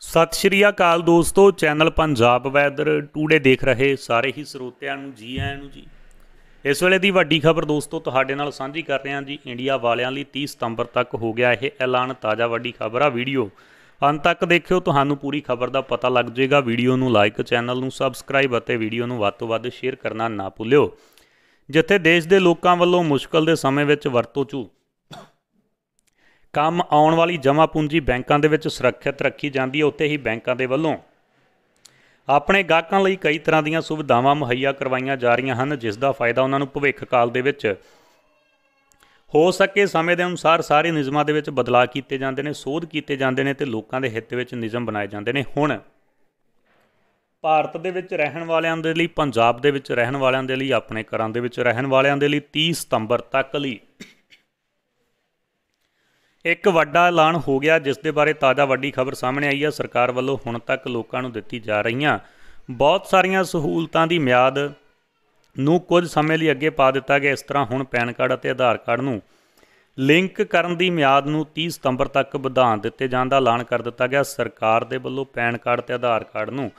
ਸਤਿ ਸ਼੍ਰੀ ਅਕਾਲ ਦੋਸਤੋ channel Punjab weather today ਦੇਖ ਰਹੇ ਸਾਰੇ ਹੀ ਸਰੋਤਿਆਂ ਨੂੰ ਜੀ ਆਇਆਂ ਨੂੰ ਜੀ ਇਸ ਵੇਲੇ ਦੀ ਵੱਡੀ ਖਬਰ ਦੋਸਤੋ ਤੁਹਾਡੇ ਨਾਲ ਸਾਂਝੀ ਕਰ ਰਹੇ ਹਾਂ ਜੀ ਇੰਡੀਆ ਵਾਲਿਆਂ ਲਈ 30 ਸਤੰਬਰ ਤੱਕ ਹੋ ਗਿਆ ਇਹ ਐਲਾਨ ਤਾਜ਼ਾ ਵੱਡੀ ਖਬਰ ਆ ਵੀਡੀਓ ਅੰਤ ਤੱਕ ਦੇਖਿਓ ਤੁਹਾਨੂੰ ਪੂਰੀ ਖਬਰ ਦਾ ਪਤਾ ਲੱਗ ਜਾਏਗਾ ਵੀਡੀਓ ਨੂੰ ਲਾਈਕ ਚੈਨਲ ਨੂੰ ਸਬਸਕ੍ਰਾਈਬ ਅਤੇ ਵੀਡੀਓ ਨੂੰ ਵੱਧ ਤੋਂ ਵੱਧ ਸ਼ੇਅਰ ਕਰਨਾ ਨਾ ਭੁੱਲਿਓ ਜਿੱਥੇ ਦੇਸ਼ ਦੇ ਲੋਕਾਂ ਵੱਲੋਂ ਮੁਸ਼ਕਲ ਦੇ ਸਮੇਂ ਵਿੱਚ ਵਰਤੋਂ ਚੂ ਕੰਮ ਆਉਣ ਵਾਲੀ ਜਮ੍ਹਾਂ ਪੂੰਜੀ ਬੈਂਕਾਂ ਦੇ ਵਿੱਚ ਸੁਰੱਖਿਅਤ ਰੱਖੀ ਜਾਂਦੀ ਹੈ ਉੱਤੇ ਹੀ ਬੈਂਕਾਂ ਦੇ ਵੱਲੋਂ ਆਪਣੇ ਗਾਹਕਾਂ ਲਈ ਕਈ ਤਰ੍ਹਾਂ ਦੀਆਂ ਸੁਵਿਧਾਵਾਂ ਮੁਹੱਈਆ ਕਰਵਾਈਆਂ ਜਾ ਰਹੀਆਂ ਹਨ ਜਿਸ ਦਾ ਫਾਇਦਾ ਉਹਨਾਂ ਨੂੰ ਭਵਿੱਖ ਕਾਲ ਦੇ ਵਿੱਚ ਹੋ ਸਕੇ ਸਮੇਂ ਦੇ ਅਨੁਸਾਰ ਸਾਰੇ ਨਿਯਮਾਂ ਦੇ ਵਿੱਚ ਬਦਲਾਅ ਕੀਤੇ ਜਾਂਦੇ ਨੇ ਸੋਧ ਕੀਤੇ ਜਾਂਦੇ ਨੇ ਤੇ ਲੋਕਾਂ ਦੇ ਹਿੱਤ ਵਿੱਚ ਨਿਯਮ ਬਣਾਏ ਜਾਂਦੇ ਨੇ ਹੁਣ ਭਾਰਤ ਦੇ ਵਿੱਚ ਰਹਿਣ ਵਾਲਿਆਂ ਦੇ ਲਈ ਪੰਜਾਬ ਦੇ ਵਿੱਚ ਰਹਿਣ ਵਾਲਿਆਂ ਦੇ ਲਈ ਆਪਣੇ ਘਰਾਂ ਦੇ ਵਿੱਚ ਰਹਿਣ ਵਾਲਿਆਂ ਦੇ ਲਈ 30 ਸਤੰਬਰ ਤੱਕ ਲਈ ਇੱਕ ਵੱਡਾ ਐਲਾਨ ਹੋ ਗਿਆ ਜਿਸ ਦੇ ਬਾਰੇ ਤਾਜ਼ਾ ਵੱਡੀ ਖਬਰ ਸਾਹਮਣੇ ਆਈ ਹੈ ਸਰਕਾਰ ਵੱਲੋਂ ਹੁਣ ਤੱਕ ਲੋਕਾਂ ਨੂੰ ਦਿੱਤੀ ਜਾ ਰਹੀਆਂ ਬਹੁਤ ਸਾਰੀਆਂ ਸਹੂਲਤਾਂ ਦੀ ਮਿਆਦ ਨੂੰ ਕੁਝ ਸਮੇਂ ਲਈ ਅੱਗੇ ਪਾ ਦਿੱਤਾ ਗਿਆ ਇਸ ਤਰ੍ਹਾਂ ਹੁਣ ਪੈਨ ਕਾਰਡ ਅਤੇ ਆਧਾਰ ਕਾਰਡ ਨੂੰ ਲਿੰਕ ਕਰਨ ਦੀ ਮਿਆਦ ਨੂੰ 30 ਸਤੰਬਰ ਤੱਕ ਵਧਾ ਦਿੱਤੇ ਜਾਣ ਦਾ ਐਲਾਨ ਕਰ ਦਿੱਤਾ ਗਿਆ ਸਰਕਾਰ ਦੇ ਵੱਲੋਂ ਪੈਨ ਕਾਰਡ ਤੇ ਆਧਾਰ ਕਾਰਡ ਨੂੰ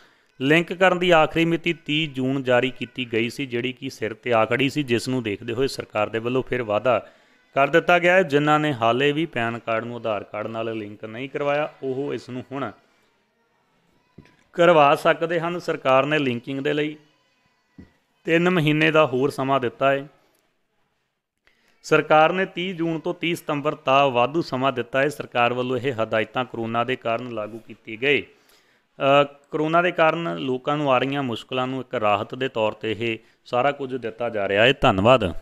ਲਿੰਕ ਕਰਨ ਦੀ ਆਖਰੀ ਮਿਤੀ 30 ਜੂਨ ਜਾਰੀ ਕੀਤੀ ਗਈ ਸੀ ਜਿਹੜੀ ਕਿ ਸਿਰ ਤੇ ਆ ਖੜੀ ਸੀ ਜਿਸ ਨੂੰ ਦੇਖਦੇ ਹੋਏ ਸਰਕਾਰ ਦੇ ਵੱਲੋਂ ਫਿਰ ਵਾਅਦਾ ਕਰ ਦਿੱਤਾ ਗਿਆ ਹੈ ਜਿਨ੍ਹਾਂ ਨੇ ਹਾਲੇ ਵੀ ਪੈਨ ਕਾਰਡ ਨੂੰ ਆਧਾਰ ਕਾਰਡ ਨਾਲ ਲਿੰਕ ਨਹੀਂ ਕਰਵਾਇਆ ਉਹ ਇਸ ਨੂੰ ਹੁਣ ਕਰਵਾ ਸਕਦੇ ਹਨ ਸਰਕਾਰ ਨੇ ਲਿੰਕਿੰਗ ਦੇ ਲਈ 3 ਮਹੀਨੇ ਦਾ ਹੋਰ ਸਮਾਂ ਦਿੱਤਾ ਹੈ ਸਰਕਾਰ ਨੇ 30 ਜੂਨ ਤੋਂ 30 ਸਤੰਬਰ ਤੱਕ ਵਾਧੂ ਸਮਾਂ ਦਿੱਤਾ ਹੈ ਸਰਕਾਰ ਵੱਲੋਂ ਇਹ ਹਦਾਇਤਾਂ ਕਰੋਨਾ ਦੇ ਕਾਰਨ ਲਾਗੂ ਕੀਤੀ ਗਈ ਕਰੋਨਾ ਦੇ ਕਾਰਨ ਲੋਕਾਂ ਨੂੰ ਆ ਰਹੀਆਂ ਮੁਸ਼ਕਲਾਂ ਨੂੰ ਇੱਕ ਰਾਹਤ ਦੇ ਤੌਰ ਤੇ ਇਹ ਸਾਰਾ ਕੁਝ ਦਿੱਤਾ ਜਾ ਰਿਹਾ ਹੈ ਧੰਨਵਾਦ